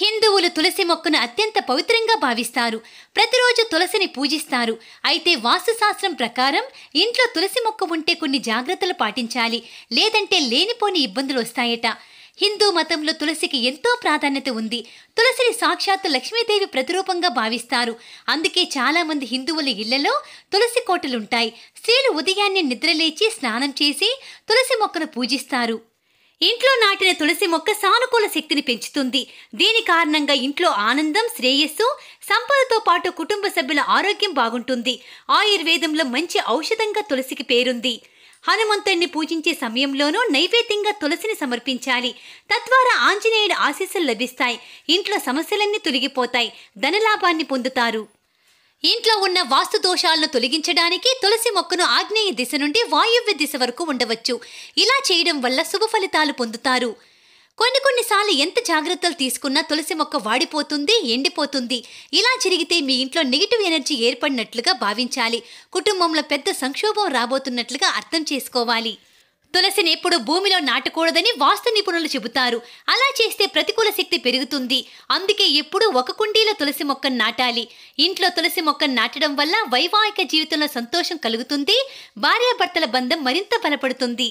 హిందువులు తులసి మొక్కను అత్యంత పవిత్రంగా భావిస్తారు ప్రతిరోజు తులసిని పూజిస్తారు అయితే వాస్తుశాస్త్రం ప్రకారం ఇంట్లో తులసి మొక్క ఉంటే కొన్ని జాగ్రత్తలు పాటించాలి లేదంటే లేనిపోని ఇబ్బందులు వస్తాయట హిందూ మతంలో తులసికి ఎంతో ప్రాధాన్యత ఉంది తులసిని సాక్షాత్తు లక్ష్మీదేవి ప్రతిరూపంగా భావిస్తారు అందుకే చాలామంది హిందువుల ఇళ్లలో తులసి కోటలుంటాయి స్త్రీలు ఉదయాన్నే నిద్రలేచి స్నానం చేసి తులసి మొక్కను పూజిస్తారు ఇంట్లో నాటిన తులసి మొక్క సానుకూల శక్తిని పెంచుతుంది దీని కారణంగా ఇంట్లో ఆనందం శ్రేయస్సు సంపదతో పాటు కుటుంబ సభ్యుల ఆరోగ్యం బాగుంటుంది ఆయుర్వేదంలో మంచి ఔషధంగా తులసికి పేరుంది హనుమంతుణ్ణి పూజించే సమయంలోనూ నైవేద్యంగా తులసిని సమర్పించాలి తద్వారా ఆంజనేయుడి ఆశీస్సులు లభిస్తాయి ఇంట్లో సమస్యలన్నీ తొలగిపోతాయి ధనలాభాన్ని పొందుతారు ఇంట్లో ఉన్న వాస్తు దోషాలను తొలగించడానికి తులసి మొక్కను ఆగ్నేయ దిశ నుండి వాయువ్య దిశ వరకు ఉండవచ్చు ఇలా చేయడం వల్ల శుభ ఫలితాలు పొందుతారు కొన్ని కొన్నిసార్లు ఎంత జాగ్రత్తలు తీసుకున్నా తులసి మొక్క వాడిపోతుంది ఎండిపోతుంది ఇలా జరిగితే మీ ఇంట్లో నెగిటివ్ ఎనర్జీ ఏర్పడినట్లుగా భావించాలి కుటుంబంలో పెద్ద సంక్షోభం రాబోతున్నట్లుగా అర్థం చేసుకోవాలి తులసిని ఎప్పుడు భూమిలో నాటకూడదని వాస్తు నిపుణులు చెబుతారు అలా చేస్తే ప్రతికూల శక్తి పెరుగుతుంది అందుకే ఎప్పుడూ ఒక కుండీలో తులసి మొక్కను నాటాలి ఇంట్లో తులసి మొక్కను నాటడం వల్ల వైవాహిక జీవితంలో సంతోషం కలుగుతుంది భార్యాభర్తల బంధం మరింత బలపడుతుంది